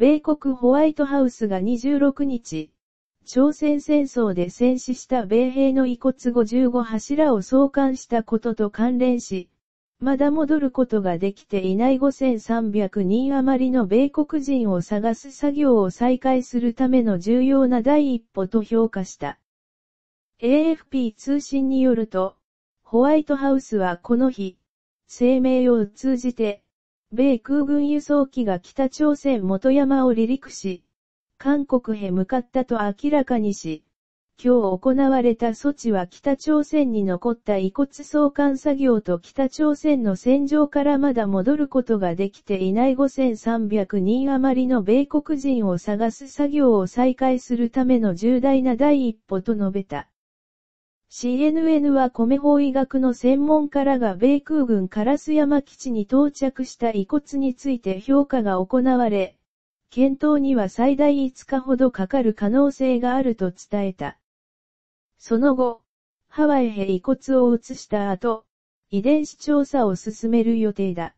米国ホワイトハウスが26日、朝鮮戦争で戦死した米兵の遺骨55柱を送還したことと関連し、まだ戻ることができていない5300人余りの米国人を探す作業を再開するための重要な第一歩と評価した。AFP 通信によると、ホワイトハウスはこの日、声明を通じて、米空軍輸送機が北朝鮮元山を離陸し、韓国へ向かったと明らかにし、今日行われた措置は北朝鮮に残った遺骨送還作業と北朝鮮の戦場からまだ戻ることができていない5300人余りの米国人を探す作業を再開するための重大な第一歩と述べた。CNN は米法医学の専門家らが米空軍カラス山基地に到着した遺骨について評価が行われ、検討には最大5日ほどかかる可能性があると伝えた。その後、ハワイへ遺骨を移した後、遺伝子調査を進める予定だ。